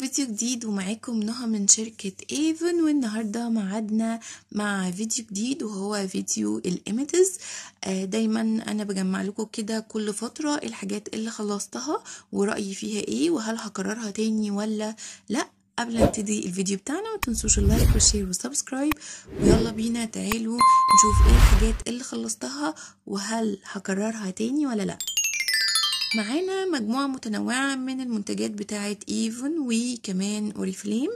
فيديو جديد ومعاكم نهى من شركة ايفون والنهاردة معادنا مع فيديو جديد وهو فيديو الايميتز آه، دايما انا بجمع لكم كده كل فترة الحاجات اللي خلصتها ورأيي فيها ايه وهل هكررها تاني ولا لأ قبل ما نبتدي الفيديو بتاعنا ما تنسوش اللايك والشير والسبسكرايب ويلا بينا تعالوا نشوف ايه الحاجات اللي خلصتها وهل هكررها تاني ولا لا معانا مجموعة متنوعة من المنتجات بتاعة ايفون وكمان اوريفليم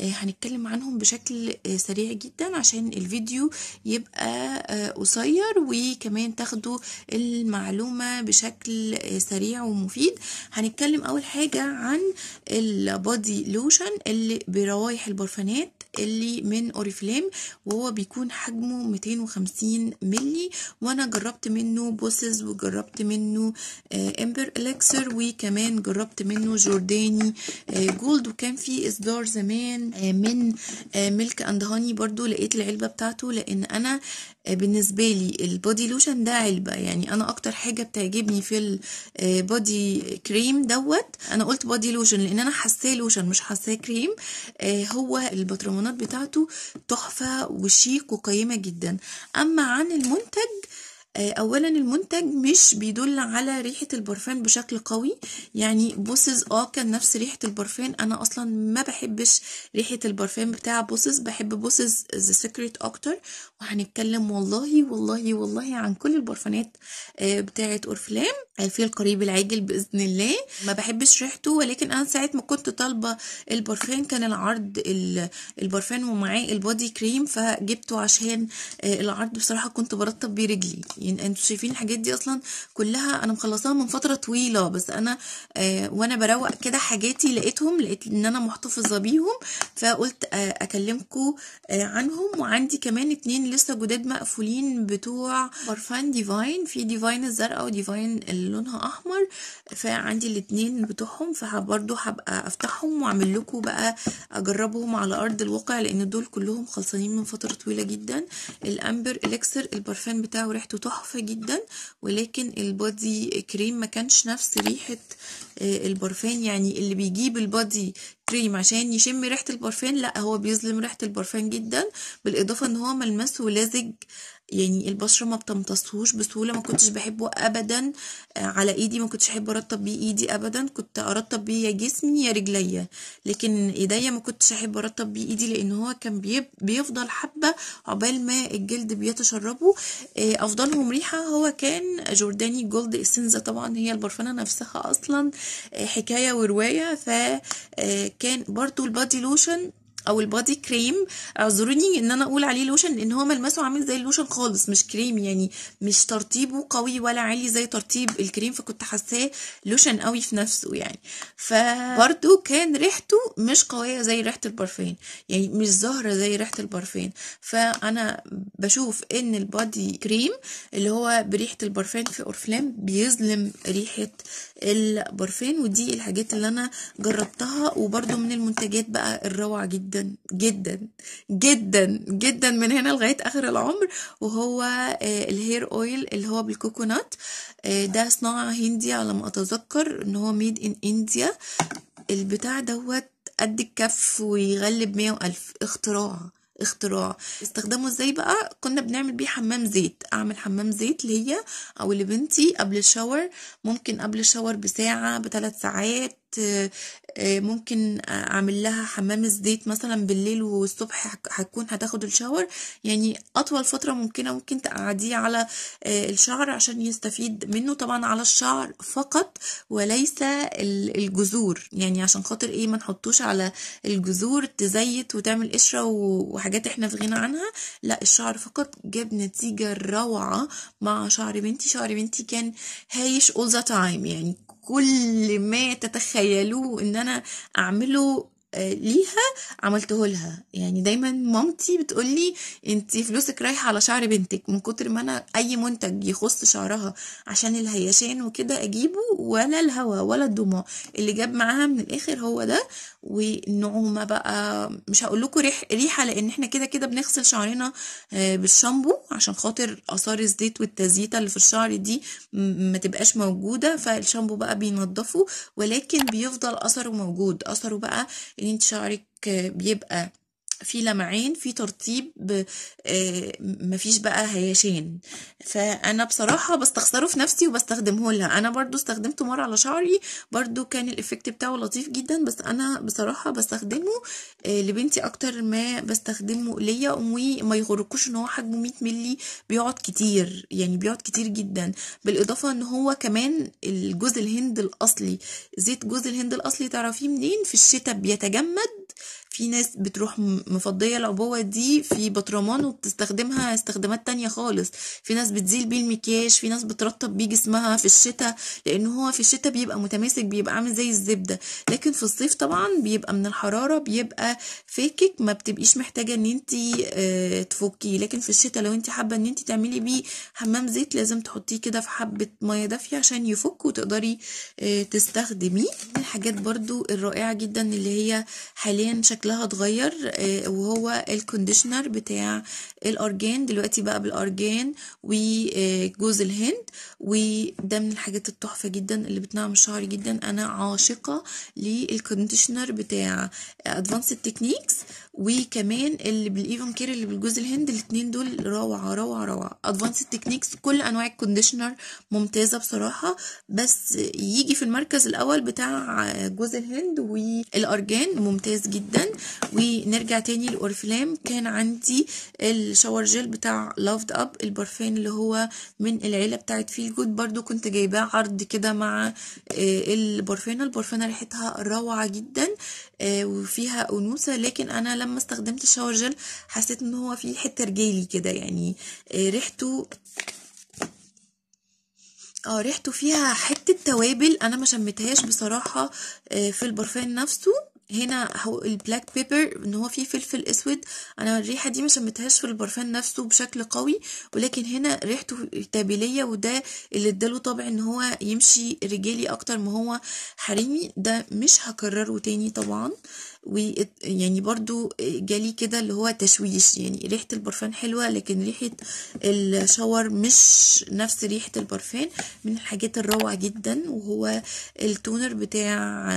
هنتكلم عنهم بشكل آه، سريع جدا عشان الفيديو يبقى آه، قصير وكمان تاخدوا المعلومة بشكل آه، سريع ومفيد هنتكلم اول حاجة عن البادي لوشن اللي بروايح البرفانات اللي من اوريفليم وهو بيكون حجمه 250 ملي وانا جربت منه بوسز وجربت منه امبر هيربر اليكسر وكمان جربت منه جورداني آه، جولد وكان في اصدار زمان آه، من آه، ميلك اند هاني برضو لقيت العلبه بتاعته لان انا بالنسبه لي البودي لوشن ده علبه يعني انا اكتر حاجه بتعجبني في البودي كريم دوت انا قلت بودي لوشن لان انا حاساه لوشن مش حاساه كريم هو البطرمانات بتاعته تحفه وشيك وقيمه جدا اما عن المنتج آه، اولا المنتج مش بيدل على ريحه البرفان بشكل قوي يعني بوسز اه كان نفس ريحه البرفان انا اصلا ما بحبش ريحه البرفان بتاع بوسز بحب بوسز ذا سيكريت اكتر وهنتكلم والله والله والله عن كل البرفانات آه، بتاعه اورفلام يعني في القريب العاجل باذن الله ما بحبش ريحته ولكن انا ساعه ما كنت طالبه البرفان كان العرض البرفان ومعاه البودي كريم فجبته عشان آه، العرض بصراحه كنت برطب بيه رجلي يعني انتوا شايفين الحاجات دي اصلا كلها انا مخلصاها من فتره طويله بس انا آه، وانا بروق كده حاجاتي لقيتهم لقيت ان انا محتفظه بيهم فقلت آه، اكلمكم عنهم وعندي كمان اتنين لسه جداد مقفولين بتوع برفان ديفاين في ديفاين الزرقاء وديفاين ال اللي لونها احمر فعندي الاتنين بتوعهم فبرضو هبقى افتحهم واعمل لكم بقى اجربهم على ارض الواقع لان دول كلهم خلصانين من فتره طويله جدا الامبر اليكسر البرفان بتاعه ريحته تحفه جدا ولكن البادي كريم ما كانش نفس ريحه آه، البرفان يعني اللي بيجيب البادي كريم عشان يشم ريحه البرفان لا هو بيظلم ريحه البرفان جدا بالاضافه ان هو ملمسه لزج يعني البشرة ما بتمتصهوش بسهولة ما كنتش بحبه أبدا آه، على إيدي ما كنتش أحب أرطب بيه إيدي أبدا كنت أرطب بيه يا جسمي يا رجليا لكن إيديا ما كنتش أحب أرطب بيه إيدي لأن هو كان بيفضل حبة عقبال ما الجلد بيتشربه آه، أفضلهم ريحة هو كان جورداني جولد إسنزا طبعا هي البرفانة نفسها أصلا آه، حكاية ورواية فكان برضو البادي لوشن او البادي كريم اعذروني ان انا اقول عليه لوشن لان هو ملمسه عامل زي اللوشن خالص مش كريم يعني مش ترطيبه قوي ولا عالي زي ترطيب الكريم فكنت حاساه لوشن قوي في نفسه يعني فبرده كان ريحته مش قويه زي ريحه البارفين يعني مش زهره زي ريحه البارفين فانا بشوف ان البادي كريم اللي هو بريحه البارفين في اورفلام بيظلم ريحه البارفين ودي الحاجات اللي انا جربتها وبرده من المنتجات بقى الروعه جدا جدا جدا جدا من هنا لغاية آخر العمر وهو آه، الهير أويل اللي هو بالكوكونات آه، ده صناعة هندي على ما أتذكر إن هو ميد إن إنديا البتاع دوت قد الكف ويغلب مية وألف اختراع اختراع استخدمه ازاي بقى كنا بنعمل بيه حمام زيت اعمل حمام زيت ليا او لبنتي قبل الشاور ممكن قبل الشاور بساعة بثلاث ساعات آه، ممكن اعمل لها حمام الزيت مثلا بالليل والصبح هتكون هتاخد الشاور يعني اطول فتره ممكنه ممكن تقعديه على آه، الشعر عشان يستفيد منه طبعا على الشعر فقط وليس الجذور يعني عشان خاطر ايه ما نحطوش على الجذور تزيت وتعمل قشره وحاجات احنا في غنى عنها لا الشعر فقط جاب نتيجه روعه مع شعر بنتي شعر بنتي كان هايش all the time يعني كل ما تتخيلوه ان انا اعمله آه، ليها عملته لها يعني دايما مامتي بتقولي انت فلوسك رايحه على شعر بنتك من كتر ما انا اي منتج يخص شعرها عشان الهيشان وكده اجيبه ولا الهوا ولا الدماء اللي جاب معاها من الاخر هو ده والنعومه بقى مش هقول لكم ريح ريحه لان احنا كده كده بنغسل شعرنا آه، بالشامبو عشان خاطر اثار الزيت والتزييته اللي في الشعر دي ما تبقاش موجوده فالشامبو بقى بينضفه ولكن بيفضل اثره موجود اثره بقى ان انت شعرك بيبقى في لمعان في ترطيب آه، مفيش بقى هياشان فانا بصراحه بستخسره في نفسي وبستخدمه لها انا برضو استخدمته مره على شعري برضو كان الافكت بتاعه لطيف جدا بس انا بصراحه بستخدمه آه، لبنتي اكتر ما بستخدمه ليا امي وما يغركوش ان هو حجمه 100 ملي بيقعد كتير يعني بيقعد كتير جدا بالاضافه ان هو كمان الجوز الهند الاصلي زيت جوز الهند الاصلي تعرفيه منين في الشتاء بيتجمد في ناس بتروح مفضية العبوة دي في بطرمان وبتستخدمها استخدامات تانية خالص في ناس بتزيل بيه المكياج في ناس بترطب بيه جسمها في الشتاء لان هو في الشتاء بيبقى متماسك بيبقى عامل زي الزبدة لكن في الصيف طبعا بيبقى من الحرارة بيبقى فاكك ما بتبقيش محتاجة ان انت آه، تفكيه لكن في الشتاء لو انت حابة ان انت تعملي بيه حمام زيت لازم تحطيه كده في حبة مية دافية عشان يفك وتقدري آه، تستخدميه من الحاجات برضو الرائعة جدا اللي هي حاليا شكل شكلها اتغير آه، وهو الكونديشنر بتاع الأرجان دلوقتي بقى بالأرجان وجوز آه، الهند وده من الحاجات التحفة جدا اللي بتنعم الشعر جدا أنا عاشقة للكونديشنر بتاع ادفانسد تكنيكس وكمان اللي بالايفون كير اللي بالجوز الهند الاتنين دول روعه روعه روعه ادفانس تكنيكس كل انواع الكونديشنر ممتازه بصراحه بس يجي في المركز الاول بتاع جوز الهند والارجان ممتاز جدا ونرجع تاني لاورفلام كان عندي الشاور جيل بتاع لافد اب البرفان اللي هو من العيله بتاعت فيل جود برده كنت جايباه عرض كده مع آه، البرفانه البرفانه ريحتها روعه جدا آه، وفيها انوثه لكن انا لما استخدمت شاور جل حسيت ان هو فيه حته رجالي كده يعني آه، ريحته اه ريحته فيها حته توابل انا ما شميتهاش بصراحه آه، في البرفان نفسه هنا هو البلاك بيبر ان هو فيه فلفل اسود انا الريحه دي مش شمتهاش في البرفان نفسه بشكل قوي ولكن هنا ريحته تابليه وده اللي اداله طبع ان هو يمشي رجالي اكتر ما هو حريمي ده مش هكرره تاني طبعا ويعني برضو جالي كده اللي هو تشويش يعني ريحة البرفان حلوة لكن ريحة الشاور مش نفس ريحة البرفان من الحاجات الروعة جدا وهو التونر بتاع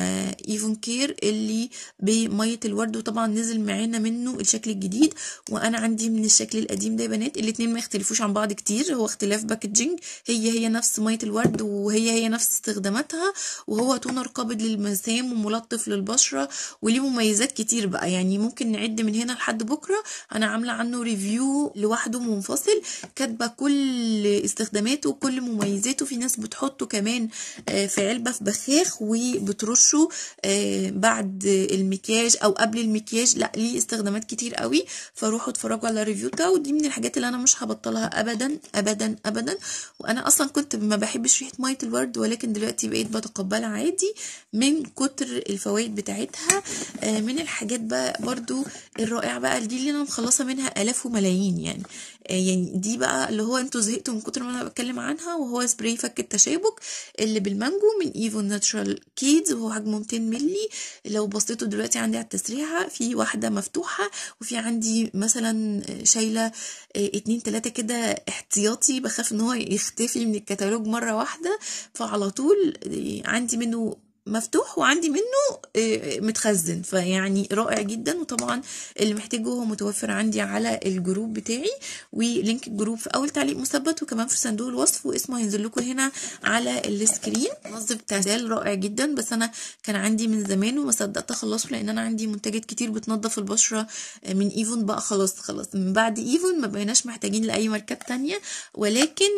ايفون كير اللي بميه الورد وطبعا نزل معانا منه الشكل الجديد وانا عندي من الشكل القديم ده يا بنات الاتنين ما يختلفوش عن بعض كتير هو اختلاف باكجينج هي هي نفس ميه الورد وهي هي نفس استخداماتها وهو تونر قابض للمسام وملطف للبشره وليه مميزات كتير بقى يعني ممكن نعد من هنا لحد بكره انا عامله عنه ريفيو لوحده منفصل كاتبه كل استخداماته وكل مميزاته في ناس بتحطه كمان آه، في علبه في بخاخ وبترشه آه، بعد المكياج او قبل المكياج لا ليه استخدامات كتير قوي فروحوا اتفرجوا على ريفيو ده ودي من الحاجات اللي انا مش هبطلها ابدا ابدا ابدا وانا اصلا كنت ما بحبش ريحه ميه الورد ولكن دلوقتي بقيت بتقبلها عادي من كتر الفوائد بتاعتها آه، من الحاجات بقى برضو الرائعه بقى دي اللي انا مخلصه منها الاف وملايين يعني آه، يعني دي بقى اللي هو انتوا زهقتوا من كتر ما انا بتكلم عنها وهو سبراي فك التشابك اللي بالمانجو من ايفون ناتشرال كيدز وهو حجمه 200 مللي لو بص بصيته دلوقتي عندي على التسريحه في واحده مفتوحه وفي عندي مثلا شايله آه، اتنين تلاته كده احتياطي بخاف ان هو يختفي من الكتالوج مره واحده فعلى طول آه، عندي منه مفتوح وعندي منه آه، متخزن فيعني رائع جدا وطبعا اللي محتاجه هو متوفر عندي على الجروب بتاعي ولينك الجروب في اول تعليق مثبت وكمان في صندوق الوصف واسمه هينزل لكم هنا على السكرين منظم تعزال رائع جدا بس انا كان عندي من زمان وما صدقت اخلصه لان انا عندي منتجات كتير بتنظف البشره آه، من ايفون بقى خلاص خلاص من بعد ايفون ما بقيناش محتاجين لاي ماركات ثانيه ولكن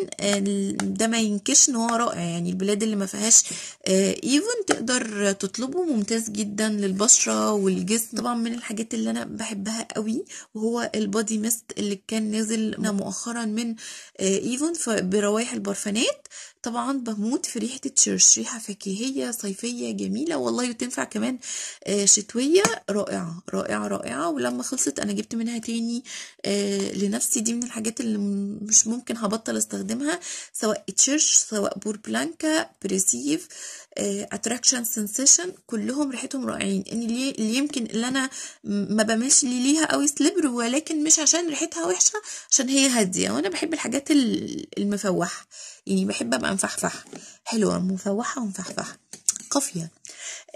ده ما ينكش ان هو رائع يعني البلاد اللي ما فيهاش آه، ايفون تقدر تطلبه ممتاز جدا للبشرة والجسم طبعا من الحاجات اللي انا بحبها قوي وهو البادي ميست اللي كان نازل مؤخرا من آه، ايفون بروايح البرفانات طبعا بموت في ريحة تشيرش ريحة فاكهية صيفية جميلة والله وتنفع كمان آه، شتوية رائعة رائعة رائعة ولما خلصت انا جبت منها تاني آه، لنفسي دي من الحاجات اللي مش ممكن هبطل استخدمها سواء تشيرش سواء بور بلانكا بريسيف اتراكشن آه، سنسيشن كلهم ريحتهم رائعين ان اللي يمكن اللي انا ما بميلش لي ليها قوي سليبر ولكن مش عشان ريحتها وحشه عشان هي هاديه وانا بحب الحاجات المفوحه يعني بحب ابقى مفحفحه حلوه مفوحه ومفحفحه قافيه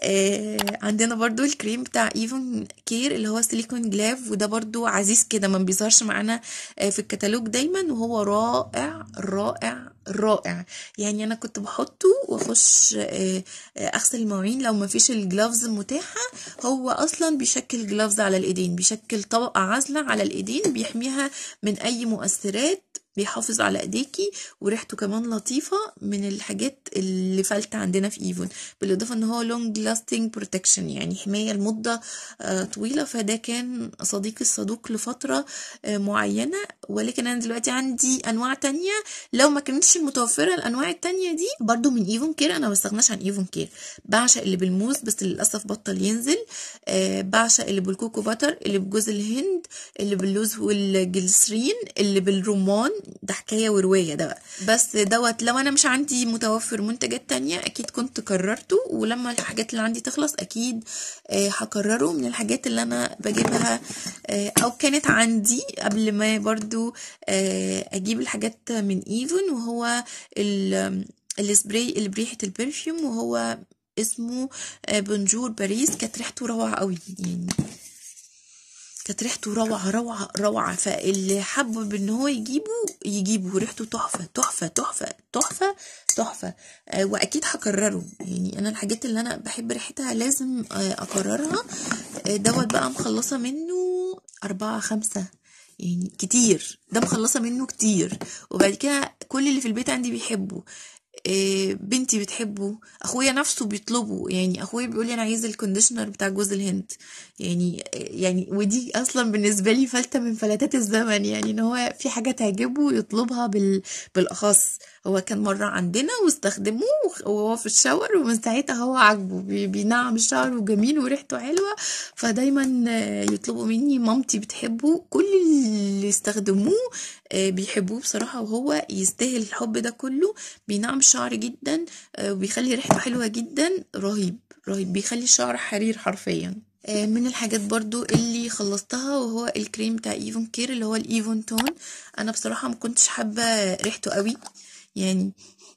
آه عندنا برضو الكريم بتاع ايفون كير اللي هو سيليكون جلاف وده برضو عزيز كده ما بيظهرش معانا آه في الكتالوج دايما وهو رائع رائع رائع يعني انا كنت بحطه واخش آه, آه، اغسل المواعين لو ما فيش الجلافز متاحه هو اصلا بيشكل جلافز على الايدين بيشكل طبقه عازله على الايدين بيحميها من اي مؤثرات بيحافظ على ايديكي وريحته كمان لطيفه من الحاجات اللي فلت عندنا في ايفون بالاضافه ان هو لونج لاستنج بروتكشن يعني حمايه لمده آه، طويله فده كان صديقي الصدوق لفتره آه، معينه ولكن انا دلوقتي عندي انواع تانية لو ما كانتش متوفره الانواع التانية دي برضو من ايفون كير انا ما استغناش عن ايفون كير بعشق اللي بالموز بس للاسف بطل ينزل آه، بعشق اللي بالكوكو باتر اللي بجوز الهند اللي باللوز والجلسرين اللي بالرمان ده حكايه وروايه ده بقى بس دوت لو انا مش عندي متوفر منتجات تانية اكيد كنت كررته ولما الحاجات اللي عندي تخلص اكيد هكرره آه، من الحاجات اللي انا بجيبها آه، او كانت عندي قبل ما برضو آه، اجيب الحاجات من إيفون وهو السبراي اللي بريحه البرفيوم وهو اسمه بونجور باريس كانت ريحته روعه قوي يعني كانت ريحته روعه روعه روعه فاللي حابب ان هو يجيبه يجيبه ريحته تحفه تحفه تحفه تحفه تحفه آه واكيد هكرره يعني انا الحاجات اللي انا بحب ريحتها لازم آه اكررها آه دوت بقى مخلصه منه أربعة خمسة يعني كتير ده مخلصة منه كتير وبعد كده كل اللي في البيت عندي بيحبه آه، بنتي بتحبه اخويا نفسه بيطلبه يعني اخويا بيقول لي انا عايز الكونديشنر بتاع جوز الهند يعني يعني ودي اصلا بالنسبه لي فلته من فلتات الزمن يعني ان هو في حاجه تعجبه يطلبها بال بالاخص هو كان مره عندنا واستخدموه وهو في الشاور ومن ساعتها هو عاجبه بينعم الشعر وجميل وريحته حلوه فدايما يطلبوا مني مامتي بتحبه كل اللي استخدموه آه، بيحبوه بصراحة وهو يستاهل الحب ده كله بينعم الشعر جدا آه، وبيخلي ريحته حلوة جدا رهيب رهيب بيخلي الشعر حرير حرفيا آه، من الحاجات برضو اللي خلصتها وهو الكريم بتاع ايفون كير اللي هو الايفون تون انا بصراحة ما كنتش حابة ريحته قوي يعني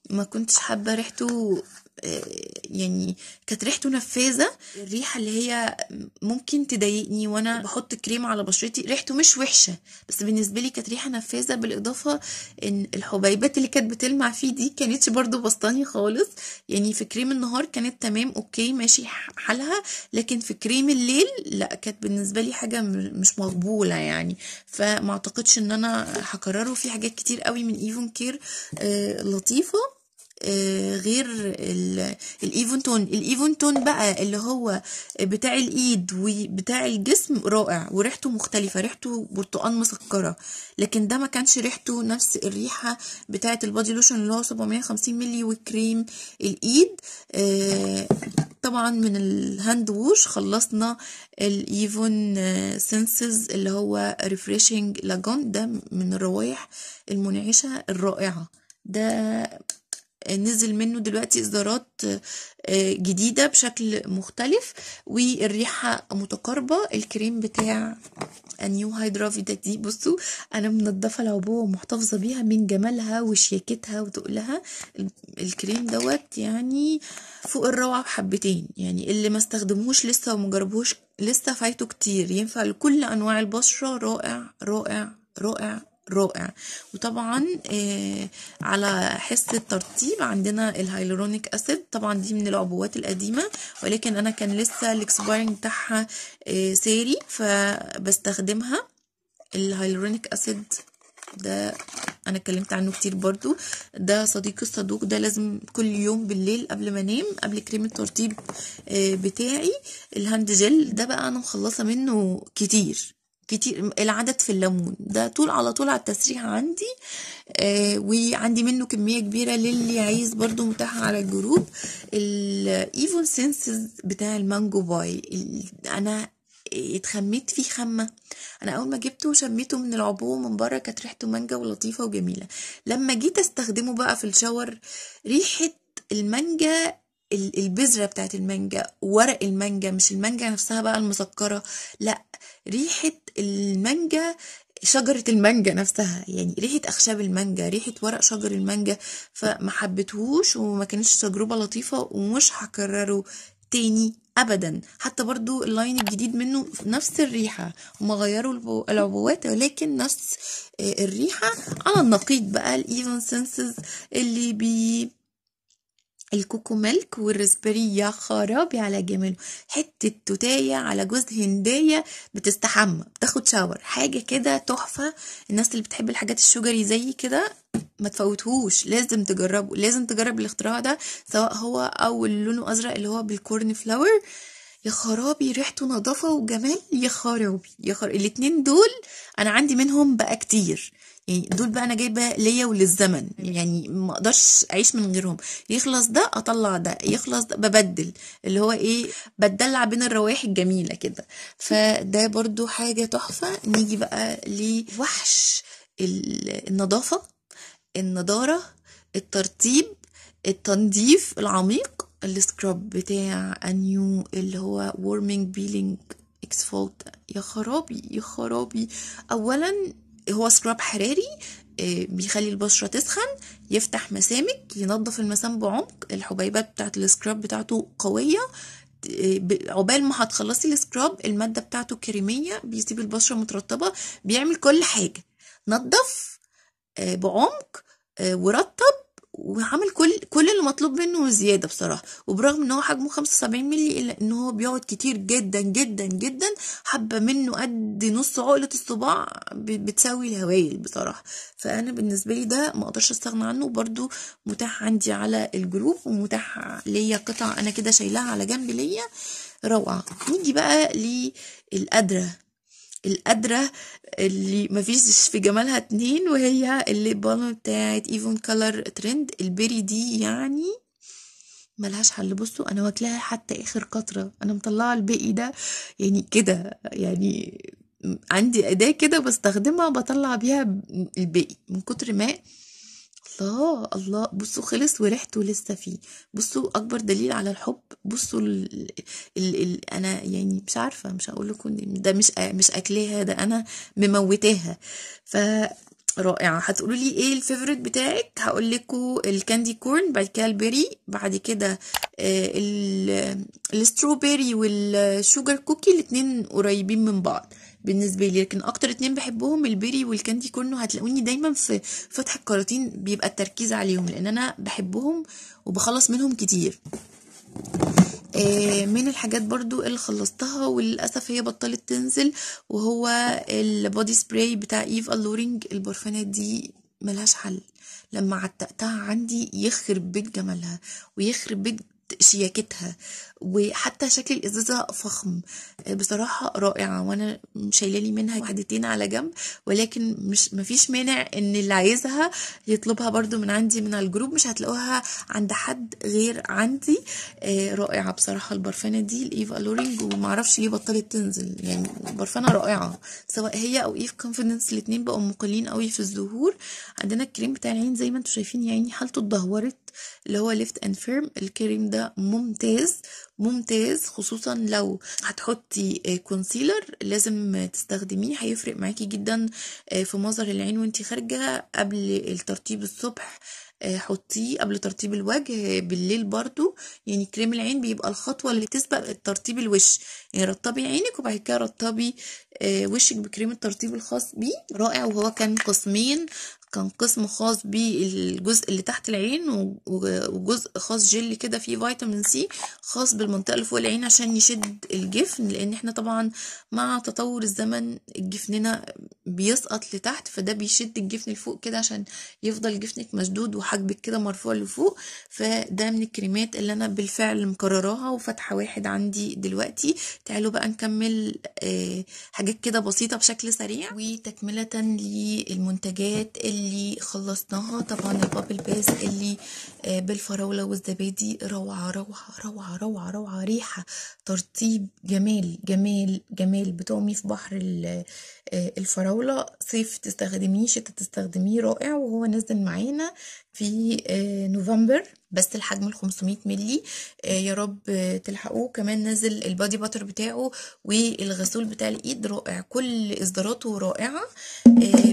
ما كنتش حابة ريحته آه، يعني كانت ريحته نفاذه الريحه اللي هي ممكن تضايقني وانا بحط كريم على بشرتي ريحته مش وحشه بس بالنسبه لي كانت ريحه نفاذه بالاضافه ان الحبيبات اللي كانت بتلمع فيه دي كانتش برضو بسطاني خالص يعني في كريم النهار كانت تمام اوكي ماشي حالها لكن في كريم الليل لا كانت بالنسبه لي حاجه مش مقبوله يعني فما اعتقدش ان انا هكرره في حاجات كتير قوي من ايفون آه، كير لطيفه آه، غير الايفون تون الايفون تون بقى اللي هو بتاع الايد وبتاع الجسم رائع وريحته مختلفه ريحته برتقان مسكره لكن ده ما كانش ريحته نفس الريحه بتاعه البادي لوشن اللي هو 750 مللي وكريم الايد آه، طبعا من الهاند ووش خلصنا الايفون سنسز اللي هو ريفريشنج لاجون ده من الروائح المنعشه الرائعه ده نزل منه دلوقتي اصدارات آه، جديده بشكل مختلف والريحه متقاربه الكريم بتاع نيو هايدرا فيتا دي بصوا انا منضفه العبوه ومحتفظه بيها من جمالها وشياكتها وتقلها الكريم دوت يعني فوق الروعه بحبتين يعني اللي ما استخدموش لسه وما جربوش لسه فايته كتير ينفع لكل انواع البشره رائع رائع رائع رائع وطبعا آه، على حس الترطيب عندنا الهايلورونيك اسيد طبعا دي من العبوات القديمه ولكن انا كان لسه الاكسبايرنج بتاعها آه، ساري فبستخدمها الهايلورونيك اسيد ده انا اتكلمت عنه كتير برضو ده صديق الصدوق ده لازم كل يوم بالليل قبل ما انام قبل كريم الترطيب آه، بتاعي الهاند جل ده بقى انا مخلصه منه كتير كتير العدد في الليمون ده طول على طول على التسريح عندي آه وعندي منه كمية كبيرة للي عايز برده متاحة على الجروب الايفون سينسز بتاع المانجو باي انا اتخميت فيه خمة انا اول ما جبته شميته من العبوه من بره كانت ريحته مانجا ولطيفة وجميلة لما جيت استخدمه بقى في الشاور ريحة المانجا البذرة بتاعت المانجا ورق المانجا مش المانجا نفسها بقى المسكرة لا ريحة المانجا شجرة المانجا نفسها يعني ريحة أخشاب المانجا ريحة ورق شجر المانجا فما حبيتهوش وما كانتش تجربة لطيفة ومش هكرره تاني أبدا حتى برضو اللاين الجديد منه نفس الريحة هما غيروا العبوات ولكن نفس آه، الريحة على النقيض بقى الإيفن سنسز اللي بي الكوكو ميلك يا خرابي على جماله حتة توتاية على جوز هندية بتستحمى بتاخد شاور حاجة كده تحفة الناس اللي بتحب الحاجات الشجري زي كده ما تفوتهوش لازم تجربه لازم تجرب الاختراع ده سواء هو او لونه ازرق اللي هو بالكورن فلاور يا خرابي ريحته نظافه وجمال يا خرابي يا خرابي الاتنين دول انا عندي منهم بقى كتير يعني دول بقى انا جايبه ليا وللزمن يعني ما اقدرش اعيش من غيرهم يخلص ده اطلع ده يخلص ده ببدل اللي هو ايه بتدلع بين الروائح الجميله كده فده برضو حاجه تحفه نيجي بقى لوحش النظافه النضاره الترتيب التنظيف العميق السكراب بتاع انيو اللي هو وورمينج بيلينج اكسفولت يا خرابي يا خرابي اولا هو سكراب حراري آه، بيخلي البشرة تسخن يفتح مسامك ينظف المسام بعمق الحبيبات بتاعة السكراب بتاعته قوية آه، عقبال ما هتخلصي السكراب المادة بتاعته كريمية بيسيب البشرة مترطبة بيعمل كل حاجة نظف آه، بعمق ورطب وعمل كل كل اللي مطلوب منه وزياده بصراحه وبرغم ان هو حجمه 75 مللي الا ان هو بيقعد كتير جدا جدا جدا حبه منه قد نص عقله الصباع بتساوي الهوايل بصراحه فانا بالنسبه لي ده ما اقدرش استغنى عنه وبرده متاح عندي على الجروب ومتاح ليا قطع انا كده شايلاها على جنب ليا روعه نيجي بقى للقدره القادرة اللي مفيش في جمالها اتنين وهي اللي بالون بتاعت ايفون كلر ترند البيري دي يعني ملهاش حل بصوا انا واكلها حتى اخر قطرة انا مطلعة الباقي ده يعني كده يعني عندي اداة كده بستخدمها بطلع بيها الباقي من كتر ما الله الله بصوا خلص وريحته لسه فيه بصوا اكبر دليل على الحب بصوا ال... ال... ال... انا يعني مش عارفه مش هقول لكم ده مش مش اكلاها ده انا مموتاها ف رائعة هتقولوا لي ايه الفيفوريت بتاعك هقول لكم الكاندي كورن بعد كده البيري بعد كده الستروبيري والشوجر كوكي الاتنين قريبين من بعض بالنسبه لي لكن اكتر اتنين بحبهم البيري والكاندي كورن وهتلاقوني دايما في فتح الكراتين بيبقى التركيز عليهم لان انا بحبهم وبخلص منهم كتير آه، من الحاجات برضو اللي خلصتها وللأسف هي بطلت تنزل وهو البودي سبراي بتاع ايف اللورينج البرفانات دي ملهاش حل لما عتقتها عندي يخرب بيت جمالها ويخرب بيت شياكتها وحتى شكل الازازه فخم آه، بصراحه رائعه وانا شايله لي منها وحدتين على جنب ولكن مش مفيش مانع ان اللي عايزها يطلبها برده من عندي من على الجروب مش هتلاقوها عند حد غير عندي آه، رائعه بصراحه البرفانه دي الايف الورينج ومعرفش ليه بطلت تنزل يعني برفانه رائعه سواء هي او ايف كونفيدنس الاتنين بقوا مقلين قوي في الظهور عندنا الكريم بتاع العين زي ما انتم شايفين يعني حالته اتدهورت اللي هو ليفت اند فيرم الكريم ده ممتاز ممتاز خصوصا لو هتحطي كونسيلر آه، لازم تستخدميه هيفرق معاكي جدا آه، في مظهر العين وانتي خارجه قبل الترطيب الصبح آه، حطيه قبل ترطيب الوجه بالليل برضو يعني كريم العين بيبقى الخطوة اللي تسبق ترطيب الوش يعني رطبي عينك وبعد كده رطبي وشك بكريم الترطيب الخاص بيه رائع وهو كان قسمين كان قسم خاص بالجزء اللي تحت العين وجزء خاص جل كده فيه فيتامين سي خاص بالمنطقه اللي فوق العين عشان يشد الجفن لان احنا طبعا مع تطور الزمن جفننا بيسقط لتحت فده بيشد الجفن لفوق كده عشان يفضل جفنك مشدود وحاجبك كده مرفوع لفوق فده من الكريمات اللي انا بالفعل مكرراها وفتحه واحد عندي دلوقتي تعالوا بقى نكمل آه، حاجات كده بسيطه بشكل سريع وتكمله للمنتجات اللي اللي خلصناها طبعا البابل باز اللي آه، بالفراولة والزبادي روعة روعة روعة روعة روعة ريحة ترطيب جمال جمال جمال بتقومي في بحر آه، الفراولة صيف تستخدميه شتا تستخدميه رائع وهو نزل معانا في آه، نوفمبر بس الحجم ال 500 مللي آه، يا رب آه، تلحقوه كمان نازل البادي باتر بتاعه والغسول بتاع الايد رائع كل اصداراته رائعه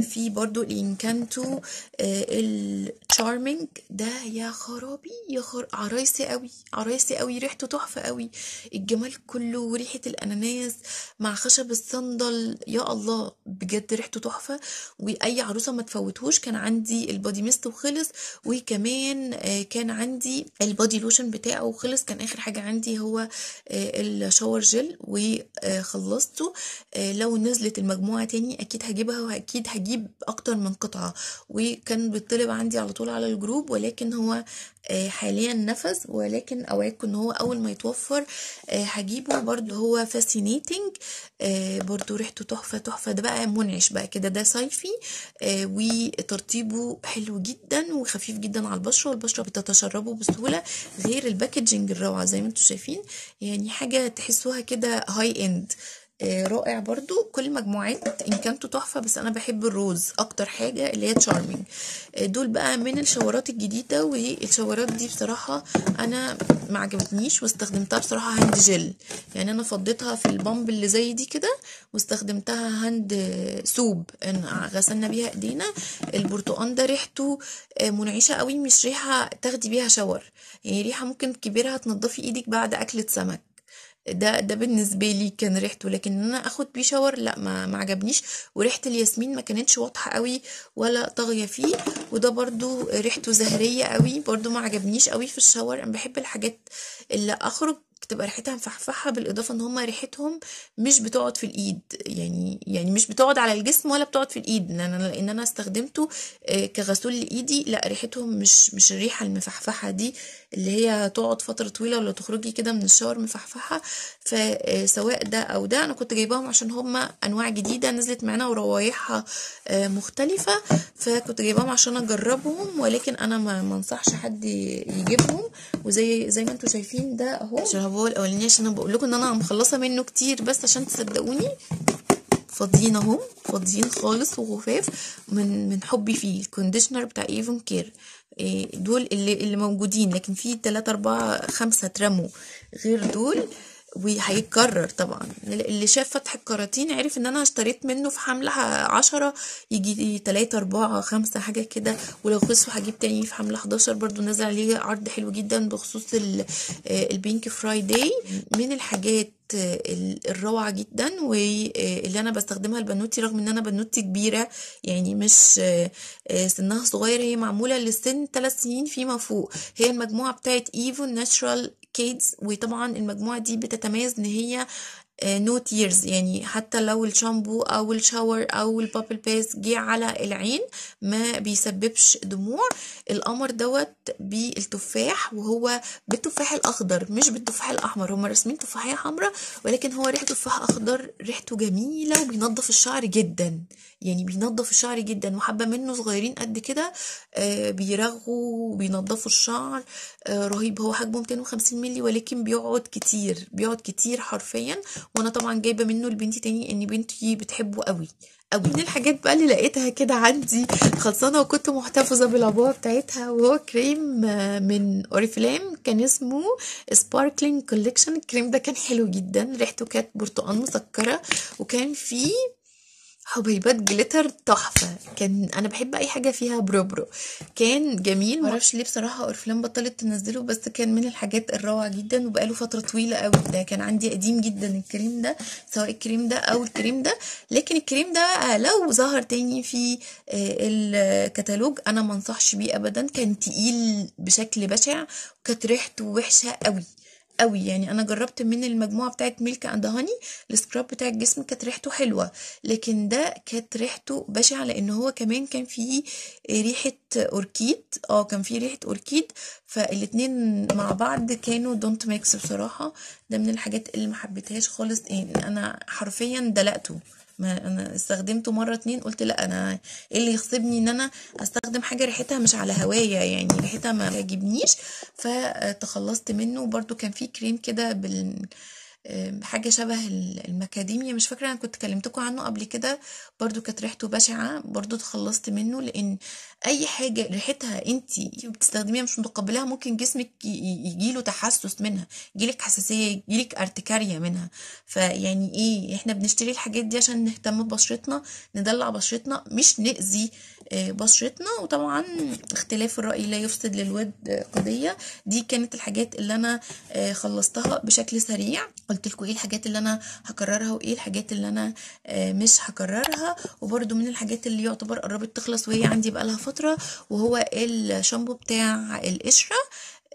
في برضو الانكانتو التشارمنج ده يا خرابي يا خر عرايسي قوي عرايسي قوي ريحته تحفه قوي الجمال كله وريحه الاناناس مع خشب الصندل يا الله بجد ريحته تحفه واي عروسه ما تفوتهوش كان عندي البادي ميست وخلص وكمان آه، كان عندي البادي لوشن بتاعه وخلص كان اخر حاجه عندي هو آه، الشاور جل وخلصته آه، لو نزلت المجموعه تاني اكيد هجيبها واكيد هجيب اكتر من قطعه وكان بيطلب عندي على طول على الجروب ولكن هو آه، حاليا نفذ ولكن اوعدكم ان هو اول ما يتوفر آه، هجيبه برده هو فاسينيتنج آه، برده ريحته تحفه تحفه ده بقى منعش بقى كده ده صيفي وترطيبه حلو جدا وخفيف جدا على البشره والبشره بتتشربه بسهوله غير الباكجنج الروعه زي ما انتم شايفين يعني حاجه تحسوها كده هاي اند آه، رائع برضو كل مجموعات ان كانت تحفه بس انا بحب الروز اكتر حاجه اللي هي تشارمينج آه، دول بقى من الشاورات الجديده والشاورات دي بصراحه انا ما عجبتنيش واستخدمتها بصراحه هاند جل يعني انا فضيتها في البامب اللي زي دي كده واستخدمتها هاند سوب غسلنا بيها ايدينا البرتقال ده ريحته آه، منعشه قوي مش ريحه تاخدي بيها شاور يعني ريحه ممكن تكبرها تنضفي ايدك بعد اكله سمك ده ده بالنسبه لي كان ريحته لكن ان انا اخد بيه شاور لا ما, ما عجبنيش وريحه الياسمين ما كانتش واضحه قوي ولا طاغيه فيه وده برضو ريحته زهريه قوي برضو ما عجبنيش قوي في الشاور انا بحب الحاجات اللي اخرج بتبقى ريحتها مفحفحه بالاضافه ان هم ريحتهم مش بتقعد في الايد يعني يعني مش بتقعد على الجسم ولا بتقعد في الايد ان انا لان انا استخدمته آه، كغسول لايدي لا ريحتهم مش مش الريحه المفحفحه دي اللي هي تقعد فتره طويله ولا تخرجي كده من الشاور مفحفحه فسواء آه، ده او ده انا كنت جايباهم عشان هم انواع جديده نزلت معانا وروايحها آه، مختلفه فكنت جايباهم عشان اجربهم ولكن انا ما انصحش حد يجيبهم وزي زي ما انتم شايفين ده اهو هو الاولاني عشان انا بقول لكم ان انا مخلصه منه كتير بس عشان تصدقوني فاضيين اهو فاضيين خالص وخفاف من من حبي فيه الكونديشنر بتاع ايفون كير دول اللي, اللي موجودين لكن في 3 4 5 ترموا غير دول وهيتكرر طبعا اللي شاف فتح الكراتين عرف ان انا اشتريت منه في حملة عشرة يجي تلاتة اربعة خمسة حاجة كده ولو خلصوا هجيب تاني في حملة حداشر برضو نزل عليه عرض حلو جدا بخصوص آه، البينك فرايداي من الحاجات الروعة جدا واللي آه، انا بستخدمها البنوتي رغم ان انا بنوتي كبيرة يعني مش آه، آه، سنها صغير هي معمولة لسن 3 سنين فيما فوق هي المجموعة بتاعت ايفو ناتشرال كيدز وطبعا المجموعة دي بتتميز ان هي نو آه، تيرز يعني حتى لو الشامبو او الشاور او البابل باس جه على العين ما بيسببش دموع القمر دوت بالتفاح وهو بالتفاح الاخضر مش بالتفاح الاحمر هما راسمين تفاحيه حمراء ولكن هو ريحه تفاح اخضر ريحته جميله وبينظف الشعر جدا يعني بينضف الشعر جدا وحبه منه صغيرين قد كده آه، بيرغوا وبينضفوا الشعر آه، رهيب هو حجمه 250 مللي ولكن بيقعد كتير بيقعد كتير حرفيا وانا طبعا جايبه منه لبنتي تاني ان بنتي بتحبه قوي قوي من الحاجات بقى اللي لقيتها كده عندي خلصانه وكنت محتفظه بالعبوه بتاعتها وهو كريم آه، من اوريفلام كان اسمه سباركلينج كوليكشن الكريم ده كان حلو جدا ريحته كانت برتقان مسكره وكان فيه حبيبات جليتر تحفه كان انا بحب اي حاجه فيها بروبرو كان جميل معرفش ليه بصراحه اورفلان بطلت تنزله بس كان من الحاجات الروعه جدا وبقاله فتره طويله قوي ده كان عندي قديم جدا الكريم ده سواء الكريم ده او الكريم ده لكن الكريم ده آه، لو ظهر تاني في آه، الكتالوج انا ما انصحش بيه ابدا كان تقيل بشكل بشع وكانت ريحته وحشه قوي قوي يعني انا جربت من المجموعه بتاعت ميلك اند هاني السكراب بتاع الجسم كانت ريحته حلوه لكن ده كانت ريحته بشعه لان هو كمان كان فيه ريحه اوركيد اه كان فيه ريحه اوركيد فالاتنين مع بعض كانوا دونت ميكس بصراحه ده من الحاجات اللي ما حبيتهاش خالص يعني انا حرفيا دلقته ما انا استخدمته مره اتنين قلت لا انا ايه اللي يخصبني ان انا استخدم حاجه ريحتها مش على هوايا يعني ريحتها ما تعجبنيش فتخلصت منه وبرده كان في كريم كده بال حاجة شبه المكاديميا مش فاكرة أنا كنت كلمتكم عنه قبل كده برضو كانت ريحته بشعة برضو تخلصت منه لأن أي حاجة ريحتها أنت بتستخدميها مش متقبلاها ممكن جسمك يجيله تحسس منها يجيلك حساسية يجيلك ارتكارية منها فيعني إيه إحنا بنشتري الحاجات دي عشان نهتم ببشرتنا ندلع بشرتنا مش نأذي آه، بشرتنا وطبعا اختلاف الرأي لا يفسد للود آه، قضية دي كانت الحاجات اللي أنا آه، خلصتها بشكل سريع قلت لكم ايه الحاجات اللي انا هكررها وايه الحاجات اللي انا آه، مش هكررها وبرده من الحاجات اللي يعتبر قربت تخلص وهي عندي بقالها فتره وهو الشامبو بتاع القشره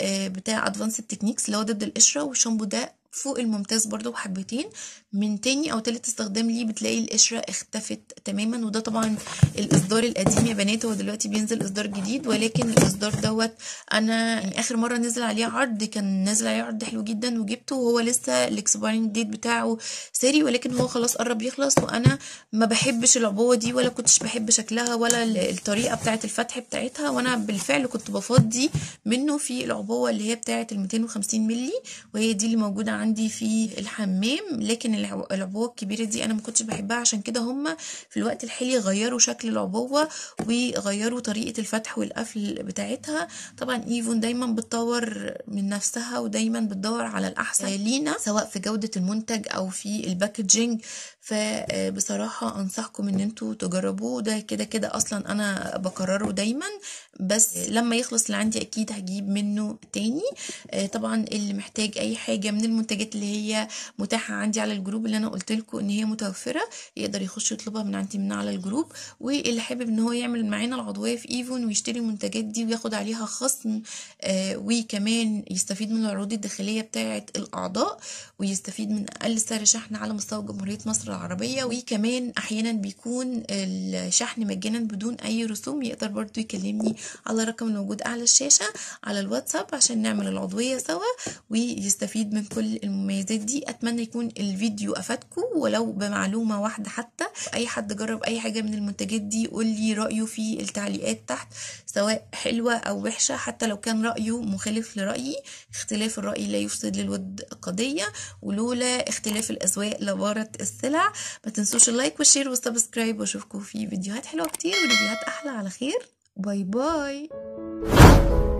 آه، بتاع ادفانسد تكنيكس اللي هو ضد القشره والشامبو ده فوق الممتاز برضو بحبتين من تاني او تالت استخدام ليه بتلاقي القشرة اختفت تماما وده طبعا الاصدار القديم يا بنات هو دلوقتي بينزل اصدار جديد ولكن الاصدار دوت انا يعني اخر مرة نزل عليه عرض كان نازل عليه عرض حلو جدا وجبته وهو لسه الاكسبارين ديت بتاعه ساري ولكن هو خلاص قرب يخلص وانا ما بحبش العبوة دي ولا كنتش بحب شكلها ولا الطريقة بتاعت الفتح بتاعتها وانا بالفعل كنت بفضي منه في العبوة اللي هي بتاعت ال 250 ملي وهي دي اللي موجودة عندي في الحمام لكن العبوه الكبيره دي انا ما كنتش بحبها عشان كده هم في الوقت الحالي غيروا شكل العبوه وغيروا طريقه الفتح والقفل بتاعتها طبعا ايفون دايما بتطور من نفسها ودايما بتدور على الاحسن لينا سواء في جوده المنتج او في الباكجينج فبصراحة أنصحكم إن أنتوا تجربوه ده كده كده أصلا أنا بكرره دايما بس لما يخلص اللي عندي أكيد هجيب منه تاني آه، طبعا اللي محتاج أي حاجة من المنتجات اللي هي متاحة عندي على الجروب اللي أنا قلت لكم إن هي متوفرة يقدر يخش يطلبها من عندي من على الجروب واللي حابب إن هو يعمل معانا العضوية في إيفون ويشتري المنتجات دي وياخد عليها خصم آه، وكمان يستفيد من العروض الداخلية بتاعة الأعضاء ويستفيد من أقل سعر شحن على مستوى جمهورية مصر العربية وكمان أحيانا بيكون الشحن مجانا بدون أي رسوم يقدر برضو يكلمني على الرقم الموجود أعلى الشاشة على الواتساب عشان نعمل العضوية سوا ويستفيد من كل المميزات دي أتمنى يكون الفيديو أفادكم ولو بمعلومة واحدة حتى أي حد جرب أي حاجة من المنتجات دي قول لي رأيه في التعليقات تحت سواء حلوة أو وحشة حتى لو كان رأيه مخالف لرأيي اختلاف الرأي لا يفسد للود قضية ولولا اختلاف الأسواق لبارت السلع ما تنسوش اللايك والشير والسبسكرايب واشوفكم في فيديوهات حلوه كتير وريفيوهات احلى على خير باي باي